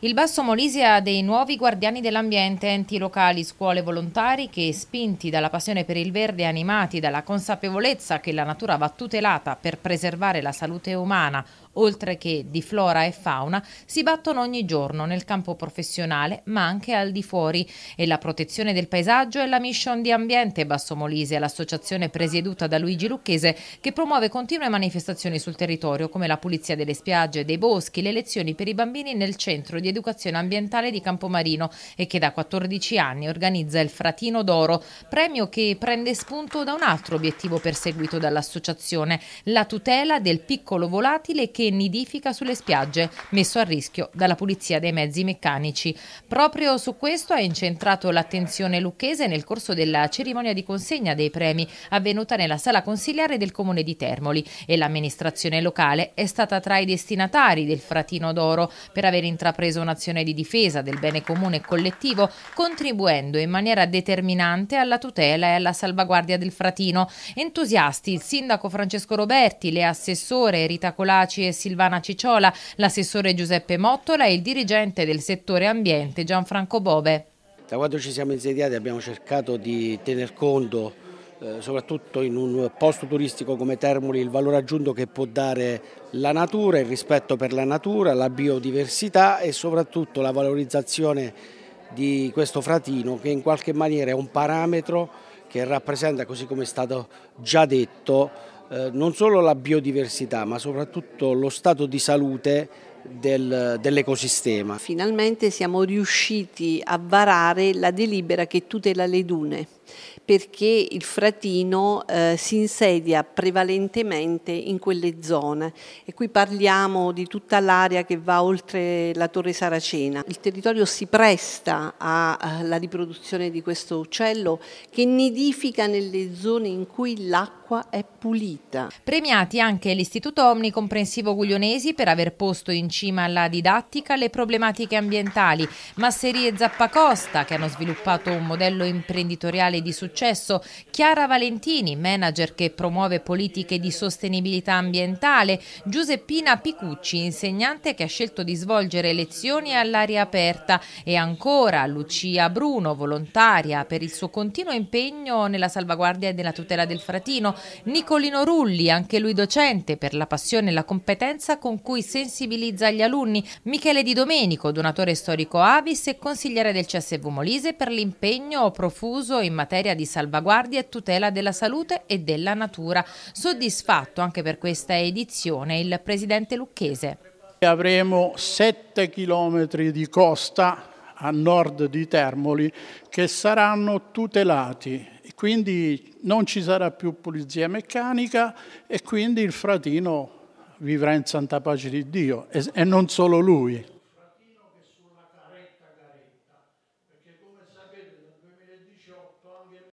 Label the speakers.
Speaker 1: Il Basso Molise ha dei nuovi guardiani dell'ambiente, enti locali, scuole volontari che, spinti dalla passione per il verde e animati dalla consapevolezza che la natura va tutelata per preservare la salute umana, oltre che di flora e fauna, si battono ogni giorno nel campo professionale ma anche al di fuori e la protezione del paesaggio è la mission di Ambiente Basso Molise, l'associazione presieduta da Luigi Lucchese che promuove continue manifestazioni sul territorio come la pulizia delle spiagge e dei boschi, le lezioni per i bambini nel centro di educazione ambientale di Campomarino e che da 14 anni organizza il Fratino d'Oro, premio che prende spunto da un altro obiettivo perseguito dall'associazione, la tutela del piccolo volatile che che nidifica sulle spiagge, messo a rischio dalla pulizia dei mezzi meccanici. Proprio su questo è incentrato l'attenzione lucchese nel corso della cerimonia di consegna dei premi avvenuta nella sala consigliare del comune di Termoli e l'amministrazione locale è stata tra i destinatari del fratino d'oro per aver intrapreso un'azione di difesa del bene comune collettivo contribuendo in maniera determinante alla tutela e alla salvaguardia del fratino. Entusiasti il sindaco Francesco Roberti, le assessore Rita Colaci e Silvana Cicciola, l'assessore Giuseppe Mottola e il dirigente del settore ambiente Gianfranco Bove.
Speaker 2: Da quando ci siamo insediati abbiamo cercato di tener conto eh, soprattutto in un posto turistico come Termoli, il valore aggiunto che può dare la natura, il rispetto per la natura, la biodiversità e soprattutto la valorizzazione di questo fratino che in qualche maniera è un parametro che rappresenta, così come è stato già detto, eh, non solo la biodiversità ma soprattutto lo stato di salute del, dell'ecosistema.
Speaker 3: Finalmente siamo riusciti a varare la delibera che tutela le dune perché il fratino eh, si insedia prevalentemente in quelle zone e qui parliamo di tutta l'area che va oltre la Torre Saracena. Il territorio si presta alla eh, riproduzione di questo uccello che nidifica nelle zone in cui l'acqua è pulita.
Speaker 1: Premiati anche l'Istituto Omnicomprensivo Guglionesi per aver posto in cima alla didattica le problematiche ambientali, Masserie Zappacosta che hanno sviluppato un modello imprenditoriale professionale di successo, Chiara Valentini, manager che promuove politiche di sostenibilità ambientale, Giuseppina Picucci, insegnante che ha scelto di svolgere lezioni all'aria aperta e ancora Lucia Bruno, volontaria per il suo continuo impegno nella salvaguardia e nella tutela del fratino, Nicolino Rulli, anche lui docente per la passione e la competenza con cui sensibilizza gli alunni, Michele Di Domenico, donatore storico Avis e consigliere del CSV Molise per l'impegno profuso in materia materia di salvaguardia e tutela della salute e della natura. Soddisfatto anche per questa edizione il presidente lucchese.
Speaker 4: Avremo 7 chilometri di costa a nord di Termoli che saranno tutelati quindi non ci sarà più pulizia meccanica e quindi il fratino vivrà in santa pace di Dio e non solo lui.